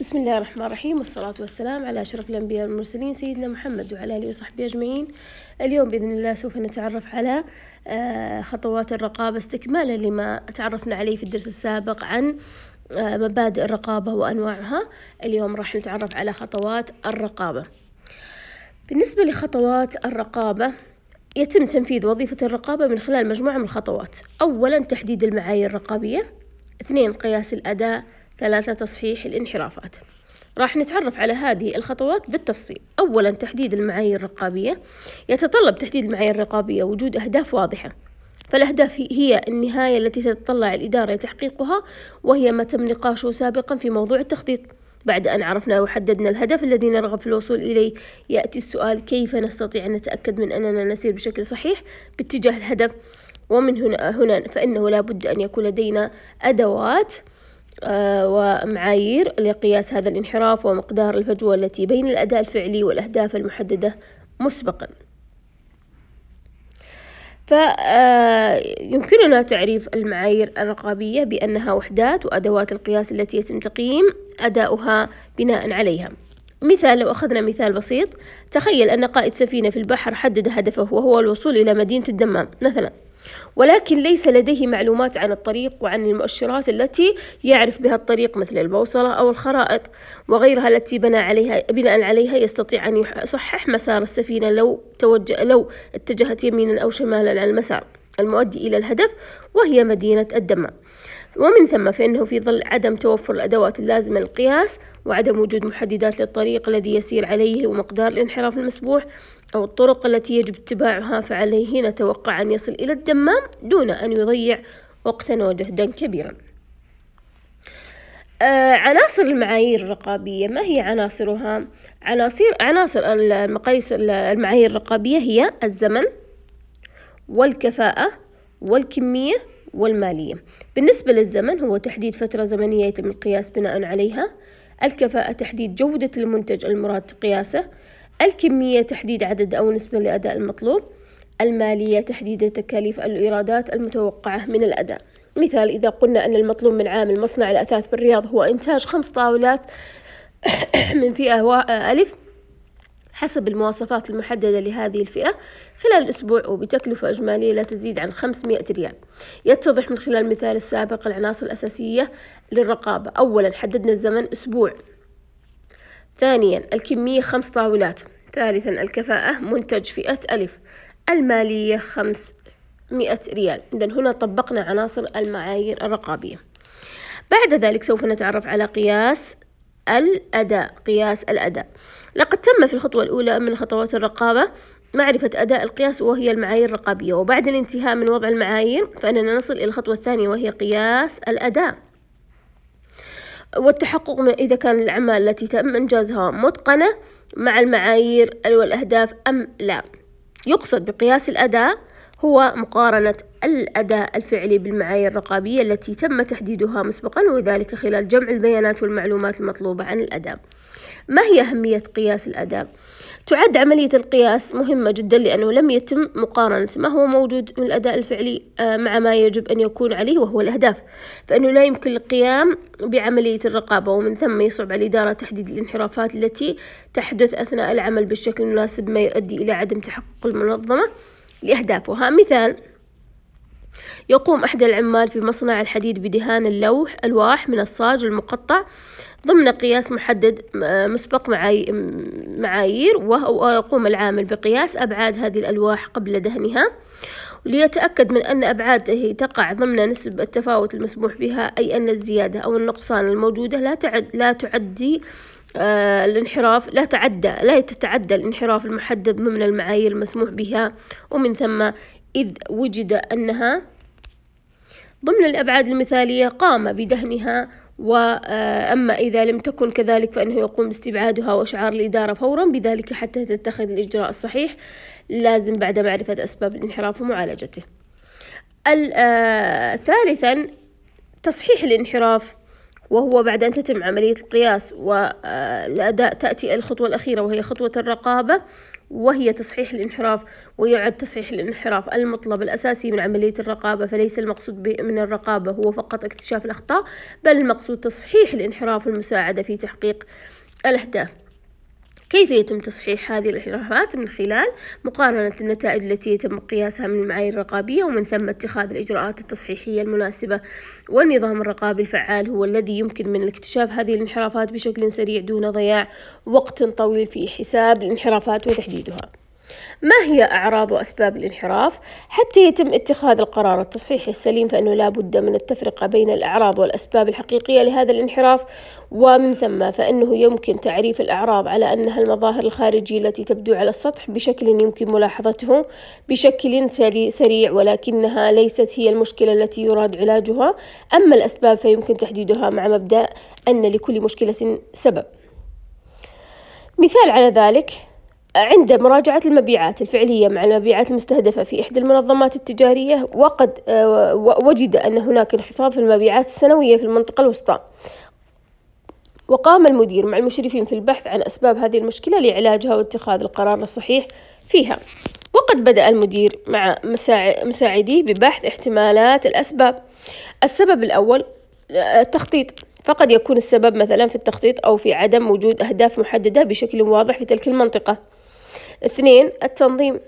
بسم الله الرحمن الرحيم والصلاة والسلام على أشرف الأنبياء والمرسلين سيدنا محمد وعلى آله وصحبه أجمعين اليوم بإذن الله سوف نتعرف على آه، خطوات الرقابة استكمالا لما تعرفنا عليه في الدرس السابق عن آه، مبادئ الرقابة وأنواعها اليوم راح نتعرف على خطوات الرقابة بالنسبة لخطوات الرقابة يتم تنفيذ وظيفة الرقابة من خلال مجموعة من الخطوات أولا تحديد المعايير الرقابية اثنين قياس الأداء ثلاثة تصحيح الانحرافات راح نتعرف على هذه الخطوات بالتفصيل أولا تحديد المعايير الرقابية يتطلب تحديد المعايير الرقابية وجود أهداف واضحة فالأهداف هي النهاية التي تتطلع الإدارة لتحقيقها وهي ما تم نقاشه سابقا في موضوع التخطيط بعد أن عرفنا وحددنا الهدف الذي نرغب في الوصول إليه يأتي السؤال كيف نستطيع أن نتأكد من أننا نسير بشكل صحيح باتجاه الهدف ومن هنا, هنا فإنه لا بد أن يكون لدينا أدوات آه، ومعايير لقياس هذا الانحراف ومقدار الفجوة التي بين الأداء الفعلي والأهداف المحددة مسبقا فيمكننا آه، تعريف المعايير الرقابية بأنها وحدات وأدوات القياس التي يتم تقييم أداؤها بناء عليها مثال لو أخذنا مثال بسيط تخيل أن قائد سفينة في البحر حدد هدفه وهو الوصول إلى مدينة الدمام مثلا ولكن ليس لديه معلومات عن الطريق وعن المؤشرات التي يعرف بها الطريق مثل البوصلة أو الخرائط وغيرها التي بنى عليها بناء عليها يستطيع أن يصحح مسار السفينة لو توجه لو اتجهت يمينا أو شمالا عن المسار المؤدي إلى الهدف وهي مدينة الدمام ومن ثم فإنه في ظل عدم توفر الأدوات اللازمة للقياس وعدم وجود محددات للطريق الذي يسير عليه ومقدار الانحراف المسبوح أو الطرق التي يجب اتباعها فعليه نتوقع أن يصل إلى الدمام دون أن يضيع وقتا وجهدا كبيرا آه عناصر المعايير الرقابية ما هي عناصرها؟ عناصر عناصر المقاييس المعايير الرقابية هي الزمن والكفاءة والكمية والمالية بالنسبة للزمن هو تحديد فترة زمنية يتم القياس بناء عليها الكفاءة تحديد جودة المنتج المراد قياسه الكمية تحديد عدد أو نسبة لأداء المطلوب المالية تحديد تكاليف الإيرادات المتوقعة من الأداء مثال إذا قلنا أن المطلوب من عامل مصنع الأثاث بالرياض هو إنتاج خمس طاولات من فئة ألف حسب المواصفات المحددة لهذه الفئة خلال أسبوع وبتكلفة إجمالية لا تزيد عن 500 ريال يتضح من خلال المثال السابق العناصر الأساسية للرقابة أولا حددنا الزمن أسبوع ثانيا الكمية خمس طاولات ثالثا الكفاءة منتج فئة ألف المالية خمس مئة ريال إذا هنا طبقنا عناصر المعايير الرقابية بعد ذلك سوف نتعرف على قياس الأداء قياس الأداء لقد تم في الخطوة الأولى من خطوات الرقابة معرفة أداء القياس وهي المعايير الرقابية وبعد الانتهاء من وضع المعايير فإننا نصل إلى الخطوة الثانية وهي قياس الأداء والتحقق من إذا كان الأعمال التي تم إنجازها متقنة مع المعايير والأهداف أم لا يقصد بقياس الأداء هو مقارنة الأداء الفعلي بالمعايير الرقابية التي تم تحديدها مسبقا وذلك خلال جمع البيانات والمعلومات المطلوبة عن الأداء ما هي أهمية قياس الأداء؟ تعد عملية القياس مهمة جدا لأنه لم يتم مقارنة ما هو موجود من الأداء الفعلي آه، مع ما يجب أن يكون عليه وهو الأهداف فإنه لا يمكن القيام بعملية الرقابة ومن ثم يصعب على الإدارة تحديد الانحرافات التي تحدث أثناء العمل بالشكل المناسب ما يؤدي إلى عدم تحقق المنظمة لأهدافها مثال يقوم أحد العمال في مصنع الحديد بدهان اللوح ألواح من الصاج المقطع ضمن قياس محدد مسبق معايير ويقوم العامل بقياس أبعاد هذه الألواح قبل دهنها ليتأكد من أن أبعاده تقع ضمن نسب التفاوت المسموح بها أي أن الزيادة أو النقصان الموجودة لا تعد لا تعدي آه، الانحراف لا تعدى لا تتعدى الانحراف المحدد ضمن المعايير المسموح بها ومن ثم إذ وجد أنها ضمن الأبعاد المثالية قام بدهنها وأما آه، إذا لم تكن كذلك فإنه يقوم باستبعادها وإشعار الإدارة فورا بذلك حتى تتخذ الإجراء الصحيح لازم بعد معرفة أسباب الانحراف ومعالجته آه، ثالثا تصحيح الانحراف وهو بعد أن تتم عملية القياس والأداء آه، تأتي الخطوة الأخيرة وهي خطوة الرقابة وهي تصحيح الانحراف ويعد تصحيح الانحراف المطلب الأساسي من عملية الرقابة فليس المقصود من الرقابة هو فقط اكتشاف الأخطاء بل المقصود تصحيح الانحراف والمساعدة في تحقيق الأهداف كيف يتم تصحيح هذه الانحرافات من خلال مقارنة النتائج التي يتم قياسها من المعايير الرقابية ومن ثم اتخاذ الإجراءات التصحيحية المناسبة والنظام الرقابي الفعال هو الذي يمكن من اكتشاف هذه الانحرافات بشكل سريع دون ضياع وقت طويل في حساب الانحرافات وتحديدها ما هي أعراض وأسباب الانحراف؟ حتى يتم اتخاذ القرار التصحيحي السليم فإنه لا بد من التفرقة بين الأعراض والأسباب الحقيقية لهذا الانحراف ومن ثم فإنه يمكن تعريف الأعراض على أنها المظاهر الخارجية التي تبدو على السطح بشكل يمكن ملاحظته بشكل سريع ولكنها ليست هي المشكلة التي يراد علاجها أما الأسباب فيمكن تحديدها مع مبدأ أن لكل مشكلة سبب مثال على ذلك عند مراجعة المبيعات الفعلية مع المبيعات المستهدفة في إحدى المنظمات التجارية وقد آه، وجد أن هناك انخفاض في المبيعات السنوية في المنطقة الوسطى وقام المدير مع المشرفين في البحث عن أسباب هذه المشكلة لعلاجها واتخاذ القرار الصحيح فيها وقد بدأ المدير مع مساعديه ببحث احتمالات الأسباب السبب الأول آه، التخطيط فقد يكون السبب مثلا في التخطيط أو في عدم وجود أهداف محددة بشكل واضح في تلك المنطقة اثنين التنظيم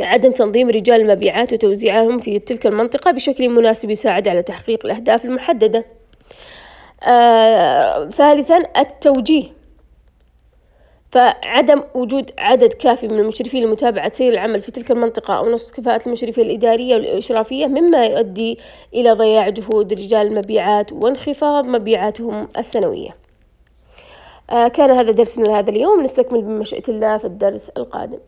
عدم تنظيم رجال المبيعات وتوزيعهم في تلك المنطقة بشكل مناسب يساعد على تحقيق الأهداف المحددة آه، ثالثا التوجيه فعدم وجود عدد كافي من المشرفين لمتابعة سير العمل في تلك المنطقة أو نصف كفاءة المشرفية الإدارية والإشرافية مما يؤدي إلى ضياع جهود رجال المبيعات وانخفاض مبيعاتهم السنوية آه، كان هذا درسنا لهذا اليوم نستكمل بمشيئة الله في الدرس القادم